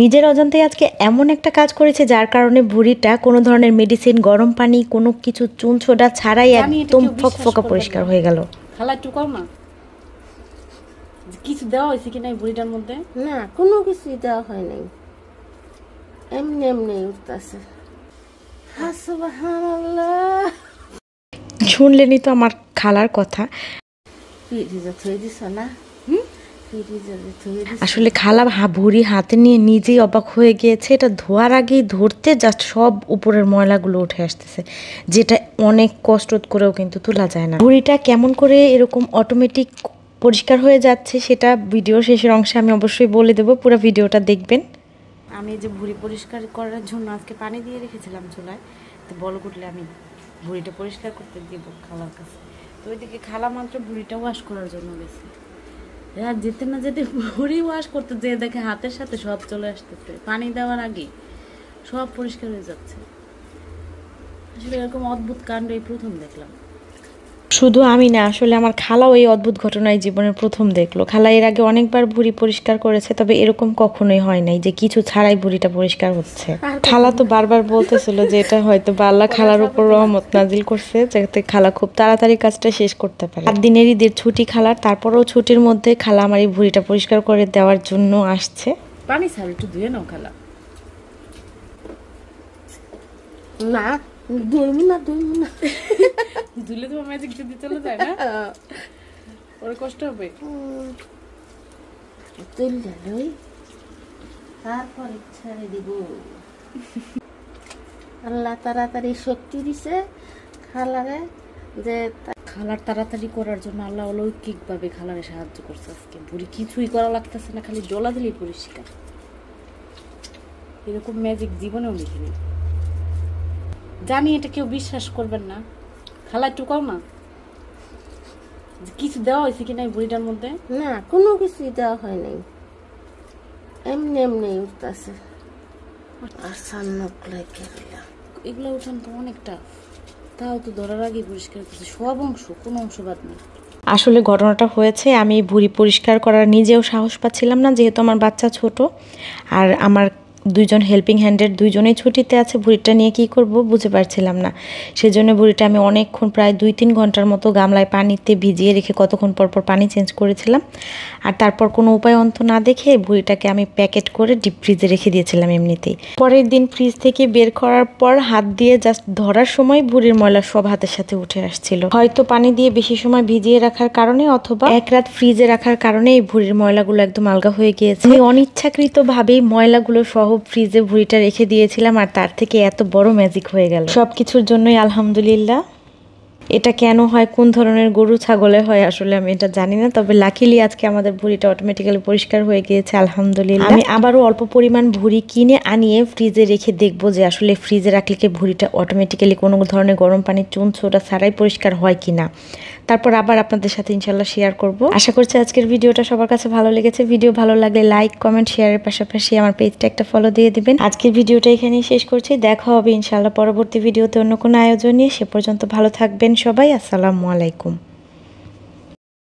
নিজের অজান্তে আজকে এমন একটা কাজ করেছে যার কারণে ভুঁড়িটা কোনো ধরনের মেডিসিন গরম পানি কোনো কিছু চুন ছোটা ছাড়াই একদম ফকফকা পরিষ্কার হয়ে গেল খালা একটু কর না কিছু দেওয়া হয়েছে কি না ভুঁড়িটার মধ্যে না কোনো কিছুই দেওয়া হয় নাই এমনি এমনি উঠতেছে শুনলেনি তো আমার খালার কথা না আসলে খালা ভুড়ি হাতে নিয়ে নিজেই অবাক হয়ে গিয়েছে এটা ধোয়ার আগেই ধরতে জাস্ট সব উপরের ময়লাগুলো উঠে আসতেছে যেটা অনেক কষ্ট করেও কিন্তু তোলা যায় না ভুড়িটা কেমন করে এরকম অটোমেটিক পরিষ্কার হয়ে যাচ্ছে সেটা ভিডিও শেষের অংশে আমি অবশ্যই বলে দেবো পুরো ভিডিওটা দেখবেন আমি যে ভুড়ি পরিষ্কার করার জন্য আজকে পানি দিয়ে রেখেছিলাম চুলায় তো বল করলে আমি ভুড়িটা পরিষ্কার করতে দিব খালার কাছে তো ওইদিকে খালা মাত্র ভুড়িটা ওয়াশ করার জন্য গেছে আর যেতে না যেতে ভরি ওয়াশ করতে যেয়ে দেখে হাতের সাথে সব চলে আসতেছে পানি দেওয়ার আগে সব পরিষ্কার হয়ে যাচ্ছে আসলে এরকম অদ্ভুত কাণ্ড এই প্রথম দেখলাম শুধু আমি না আসলে আমার খালাও এই অদ্ভুত ঘটনায় জীবনের প্রথম দেখলো খালা এর আগে অনেকবার ভুড়ি পরিষ্কার করেছে তবে এরকম কখনোই হয় নাই যে কিছু ছাড়াই ভুড়িটা পরিষ্কার হচ্ছে খালা তো বারবার বলতেছিল যে এটা হয়তো বাল্লা খালার উপর রহমত নাজিল করছে যাতে খালা খুব তাড়াতাড়ি কাজটা শেষ করতে পারে আর দিনের ঈদের ছুটি খালার তারপরেও ছুটির মধ্যে খালা আমার এই ভুড়িটা পরিষ্কার করে দেওয়ার জন্য আসছে পানি ছাড় একটু দিয়ে নাও খালা না ধরবো না ধরবো না ধুলে তো ম্যাজিক যদি চলে যায় না ওর কষ্ট হবে তেল ঢালই তারপর ছেড়ে দিব আল্লাহ তাড়াতাড়ি শক্তি দিছে খালারে যে খালার তাড়াতাড়ি করার জন্য আল্লাহ অলৌকিকভাবে খালারে সাহায্য করছে আজকে বুড়ি কিছুই করা লাগতেছে না খালি জলা দিলেই পরিষ্কার এরকম ম্যাজিক জীবনেও দেখিনি জানি এটা কেউ বিশ্বাস করবেন না খালা একটু কও না কিছু দেওয়া হয়েছে কি নাই বুড়িটার মধ্যে না কোনো কিছুই দেওয়া হয় নাই এমনি এমনি উঠতেছে আচ্ছা। আর সান্নক লাগে এগুলো উঠান তো অনেকটা তাও তো ধরার আগে পরিষ্কার করছে সব অংশ কোনো অংশ বাদ নেই আসলে ঘটনাটা হয়েছে আমি বুড়ি পরিষ্কার করার নিজেও সাহস পাচ্ছিলাম না যেহেতু আমার বাচ্চা ছোট আর আমার দুইজন হেল্পিং হ্যান্ডের দুইজনেই ছুটিতে আছে ভুড়িটা নিয়ে কি করব বুঝে পারছিলাম না সেজন্য ভুড়িটা আমি অনেকক্ষণ প্রায় দুই তিন ঘন্টার মতো গামলায় পানিতে ভিজিয়ে রেখে কতক্ষণ পরপর পানি চেঞ্জ করেছিলাম আর তারপর কোনো উপায় অন্ত না দেখে ভুড়িটাকে আমি প্যাকেট করে ডিপ ফ্রিজে রেখে দিয়েছিলাম এমনিতেই পরের দিন ফ্রিজ থেকে বের করার পর হাত দিয়ে জাস্ট ধরার সময় ভুড়ির ময়লা সব হাতের সাথে উঠে আসছিল হয়তো পানি দিয়ে বেশি সময় ভিজিয়ে রাখার কারণে অথবা এক রাত ফ্রিজে রাখার কারণে এই ভুড়ির ময়লাগুলো একদম আলগা হয়ে গিয়েছে অনিচ্ছাকৃতভাবেই ময়লাগুলো সহ ফ্রিজে ভুড়িটা রেখে দিয়েছিলাম আর তার থেকে এত বড় ম্যাজিক হয়ে গেল সব কিছুর জন্যই আলহামদুলিল্লাহ এটা কেন হয় কোন ধরনের গরু ছাগলে হয় আসলে আমি এটা জানি না তবে লাকিলি আজকে আমাদের ভুঁড়িটা অটোমেটিক্যালি পরিষ্কার হয়ে গিয়েছে আলহামদুলিল্লাহ আমি আবারও অল্প পরিমাণ ভুঁড়ি কিনে আনিয়ে ফ্রিজে রেখে দেখবো যে আসলে ফ্রিজে রাখলে কি ভুঁড়িটা অটোমেটিক্যালি কোনো ধরনের গরম পানির চুন ছোটা ছাড়াই পরিষ্কার হয় কি না তারপর আবার আপনাদের সাথে ইনশাল্লাহ শেয়ার করব আশা করছি আজকের ভিডিওটা সবার কাছে ভালো লেগেছে ভিডিও ভালো লাগলে লাইক কমেন্ট শেয়ারের পাশাপাশি আমার পেজটা একটা ফলো দিয়ে দিবেন আজকের ভিডিওটা এখানেই শেষ করছি দেখা হবে ইনশাল্লাহ পরবর্তী ভিডিওতে অন্য কোনো আয়োজন নিয়ে সে পর্যন্ত ভালো থাকবেন সবাই আসসালামু আলাইকুম